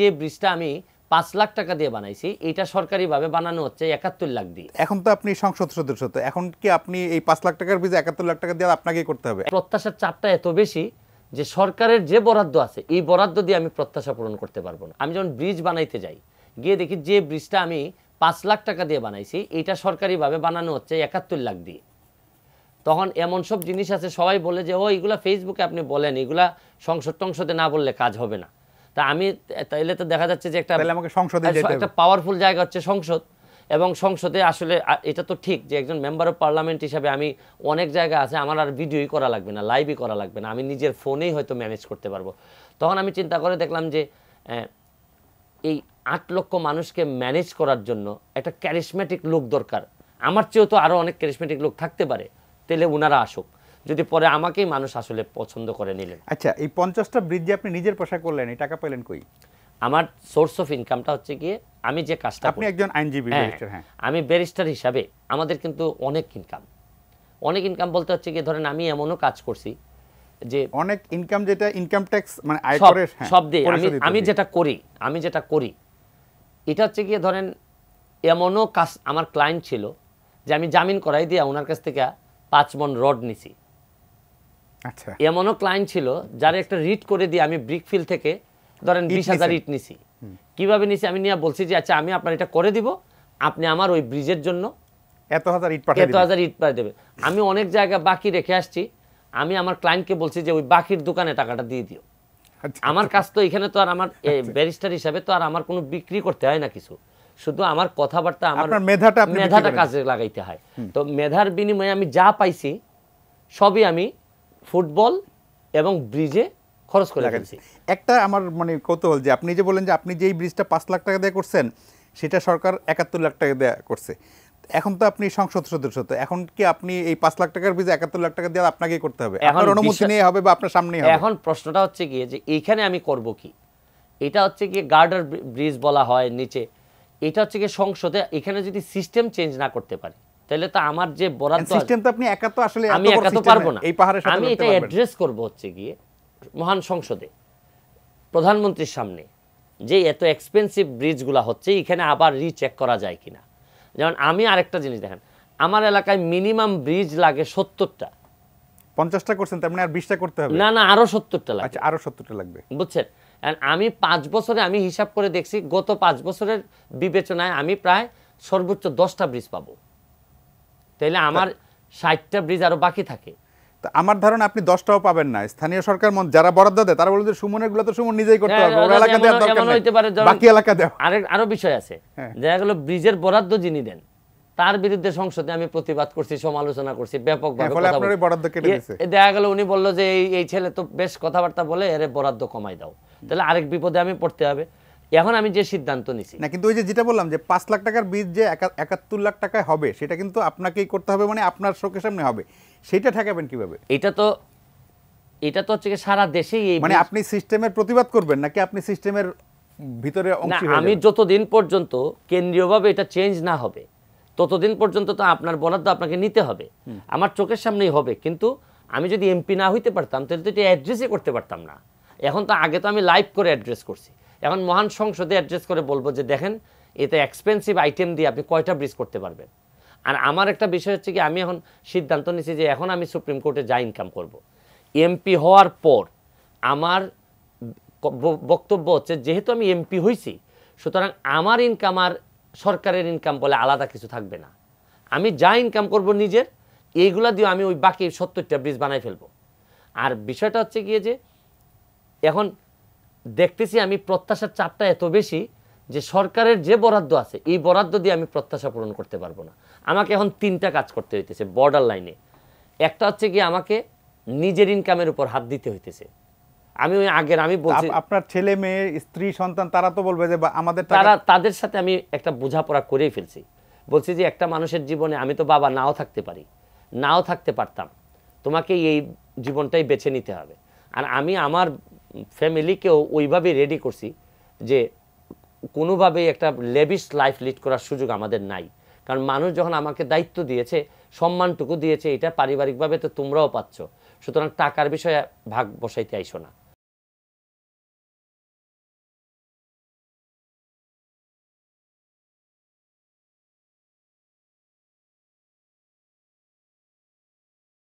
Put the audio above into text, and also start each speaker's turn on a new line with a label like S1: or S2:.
S1: যে ব্রিজটা আমি পাঁচ লাখ টাকা দিয়ে বানাইছি এটা সরকারিভাবে বানানো হচ্ছে একাত্তর লাখ দিয়ে
S2: এখন তো আপনি সংসদ সদস্য তো এখন কি আপনি এই পাঁচ লাখ টাকার ব্রিজ একাত্তর লাখ টাকা দিয়ে আপনাকে করতে হবে প্রত্যাশার
S1: চাপটা এত বেশি যে সরকারের যে বরাদ্দ আছে এই বরাদ্দ দিয়ে আমি প্রত্যাশা পূরণ করতে পারবো না আমি যখন ব্রিজ বানাইতে যাই গিয়ে দেখি যে ব্রিজটা আমি পাঁচ লাখ টাকা দিয়ে বানাইছি এটা সরকারিভাবে বানানো হচ্ছে একাত্তর লাখ দিয়ে তখন এমন সব জিনিস আছে সবাই বলে যে ও এগুলো ফেসবুকে আপনি বলেন এগুলা সংসদ টংসদে না বললে কাজ হবে না তা আমি তাইলে তো দেখা যাচ্ছে যে একটা আমাকে সংসদে আচ্ছা, একটা পাওয়ারফুল জায়গা হচ্ছে সংসদ এবং সংসদে আসলে এটা তো ঠিক যে একজন মেম্বার অফ পার্লামেন্ট হিসাবে আমি অনেক জায়গা আছে আমার আর ভিডিওই করা লাগবে না লাইভই করা লাগবে না আমি নিজের ফোনেই হয়তো ম্যানেজ করতে পারবো তখন আমি চিন্তা করে দেখলাম যে এই আট লক্ষ মানুষকে ম্যানেজ করার জন্য একটা ক্যারিসমেটিক লোক দরকার আমার চেয়েও তো আরও অনেক ক্যারিসমেটিক লোক থাকতে পারে তেলে ওনারা আসুক যদি পরে আমাকেই মানুষ আসলে পছন্দ করে নিলেন আচ্ছা এই পঞ্চাশটা বৃদ্ধি আপনি নিজের পেশা করলেন এই টাকা পেলেন কই আমার সোর্স অফ ইনকামটা হচ্ছে গিয়ে আমি যে কাজটা আপনি একজন আইনজীবী হ্যাঁ, হ্যাঁ। আমি ব্যারিস্টার হিসাবে আমাদের কিন্তু অনেক ইনকাম অনেক ইনকাম বলতে হচ্ছে গিয়ে ধরেন আমি এমনও কাজ করছি যে অনেক ইনকাম যেটা ইনকাম ট্যাক্স মানে আয় সব হ্যাঁ, দিয়ে আমি আমি যেটা করি আমি যেটা করি এটা হচ্ছে গিয়ে ধরেন এমনও কাজ আমার ক্লায়েন্ট ছিল যে আমি জামিন করাই দিয়ে ওনার কাছ থেকে পাঁচ মন রড নিছি আচ্ছা। এমনও ক্লায়েন্ট ছিল যার একটা রিট করে দিয়ে আমি ব্রিকফিল থেকে ধরেন বিশ হাজার ইট নিছি কিভাবে নিছি আমি নিয়ে বলছি যে আচ্ছা আমি আপনার এটা করে দিব আপনি আমার ওই ব্রিজের জন্য এত হাজার ইট পাঠিয়ে এত হাজার ইট পাঠিয়ে দেবেন আমি অনেক জায়গা বাকি রেখে আসছি আমি আমার ক্লায়েন্টকে বলছি যে ওই বাকির দোকানে টাকাটা দিয়ে দিও আচ্ছা। আমার কাজ তো এখানে তো আর আমার ব্যারিস্টার আচ্ছা। হিসাবে তো আর আমার কোনো বিক্রি করতে হয় না কিছু শুধু আমার কথাবার্তা আমার মেধাটা মেধাটা কাজে লাগাইতে হয় তো মেধার বিনিময়ে আমি যা পাইছি সবই আমি ফুটবল এবং ব্রিজে খরচ করে রাখেন একটা আমার মানে কৌতূহল যে আপনি যে বলেন
S2: যে আপনি যেই ব্রিজটা পাঁচ লাখ টাকা দিয়ে করছেন সেটা সরকার একাত্তর লাখ টাকা দেওয়া করছে এখন তো আপনি সংসদ সদস্য তো এখন কি আপনি এই পাঁচ লাখ টাকার ভিজা একাত্তর লাখ টাকা দিয়ে আপনাকে করতে হবে এখন অনুমতি নিয়ে
S1: হবে বা আপনার সামনে এখন প্রশ্নটা হচ্ছে কি যে এইখানে আমি করব কি এটা হচ্ছে কি গার্ডার ব্রিজ বলা হয় নিচে এটা হচ্ছে কি সংসদে এখানে যদি সিস্টেম চেঞ্জ না করতে পারে তাহলে তো আমার যে বরাদ্দ সিস্টেম
S2: তো আপনি একা তো আসলে আমি একা তো পারবো না এই পাহাড়ের সাথে আমি এটা অ্যাড্রেস
S1: করব হচ্ছে গিয়ে মহান সংসদে প্রধানমন্ত্রীর সামনে যে এত এক্সপেন্সিভ ব্রিজগুলো হচ্ছে এখানে আবার রিচেক করা যায় কিনা যেমন আমি আরেকটা জিনিস দেখেন আমার এলাকায় মিনিমাম ব্রিজ লাগে সত্তরটা পঞ্চাশটা করছেন তার মানে আর বিশটা করতে হবে না না আরও সত্তরটা লাগবে আচ্ছা, আরও সত্তরটা লাগবে বুঝছেন আমি পাঁচ বছরে আমি হিসাব করে দেখছি গত পাঁচ বছরের বিবেচনায় আমি প্রায় সর্বোচ্চ দশটা ব্রিজ পাবো তাহলে আমার ষাটটা ব্রিজ আরও বাকি থাকে আমার ধারণা আপনি
S2: দশটাও পাবেন না স্থানীয় সরকার যারা বরাদ্দ দেয় তারা বলে যে সুমনের গুলো তো সুমন নিজেই করতে হ্যাঁ, পারে বাকি এলাকা
S1: আরেক আরো বিষয় আছে হ্যাঁ। দেখা গেল ব্রিজের বরাদ্দ যিনি দেন তার বিরুদ্ধে সংসদে আমি প্রতিবাদ করছি সমালোচনা করছি ব্যাপক হ্যাঁ, ইয়ে- দেখা গেল উনি বললো যে এই ছেলে তো বেশ কথাবার্তা বলে এর বরাদ্দ কমাই দাও তাহলে আরেক বিপদে আমি পড়তে হবে এখন আমি যে সিদ্ধান্ত নিছি না
S2: কিন্তু ওই যে যেটা বললাম যে পাঁচ লাখ টাকার বীজ যে একাত্তর লাখ টাকায় হবে সেটা কিন্তু আপনাকেই করতে হবে মানে আপনার শোকের সামনে হবে সেটা ঠেকাবেন কিভাবে
S1: এটা তো এটা তো হচ্ছে সারা দেশেই এই মানে
S2: আপনি সিস্টেমের প্রতিবাদ করবেন নাকি আপনি সিস্টেমের
S1: ভিতরে আমি যতদিন পর্যন্ত কেন্দ্রীয়ভাবে এটা চেঞ্জ না হবে ততদিন পর্যন্ত তো আপনার বরাদ্দ আপনাকে নিতে হবে আমার চোখের সামনেই হবে কিন্তু আমি যদি এমপি না হইতে পারতাম তাহলে তো এটা অ্যাড্রেসই করতে পারতাম না এখন তো আগে তো আমি লাইভ করে অ্যাড্রেস করছি এখন মহান সংসদে অ্যাডজাস্ট করে বলবো যে দেখেন এতে এক্সপেন্সিভ আইটেম দিয়ে আপনি কয়টা ব্রিজ করতে পারবেন আর আমার একটা বিষয় হচ্ছে কি আমি এখন সিদ্ধান্ত নিয়েছি যে এখন আমি সুপ্রিম কোর্টে যা ইনকাম করব। এমপি হওয়ার পর আমার বক্তব্য হচ্ছে যেহেতু আমি এমপি হয়েছি সুতরাং আমার ইনকাম আর সরকারের ইনকাম বলে আলাদা কিছু থাকবে না আমি যা ইনকাম করব নিজের এইগুলা দিয়ে আমি ওই বাকি সত্তরটা ব্রিজ বানাই ফেলবো আর বিষয়টা হচ্ছে গিয়ে যে এখন দেখতেছি আমি প্রত্যাশার চাপটা এত বেশি যে সরকারের যে বরাদ্দ আছে এই বরাদ্দ দিয়ে আমি প্রত্যাশা পূরণ করতে পারবো না আমাকে এখন তিনটা কাজ করতে হইতেছে বর্ডার লাইনে একটা হচ্ছে কি আমাকে নিজের ইনকামের উপর হাত দিতে হইতেছে আমি ওই আগের আমি বলছি
S2: আপনার ছেলে মেয়ে স্ত্রী সন্তান তারা তো বলবে যে আমাদের তারা
S1: তাদের সাথে আমি একটা বোঝাপড়া করেই ফেলছি বলছি যে একটা মানুষের জীবনে আমি তো বাবা নাও থাকতে পারি নাও থাকতে পারতাম তোমাকে এই জীবনটাই বেছে নিতে হবে আর আমি আমার ফ্যামিলিকেও ওইভাবে রেডি করছি যে কোনোভাবেই একটা লেবিস লাইফ লিড করার সুযোগ আমাদের নাই কারণ মানুষ যখন আমাকে দায়িত্ব দিয়েছে সম্মানটুকু দিয়েছে এটা পারিবারিকভাবে তো তোমরাও পাচ্ছ সুতরাং টাকার বিষয়ে ভাগ বসাইতে আইসো না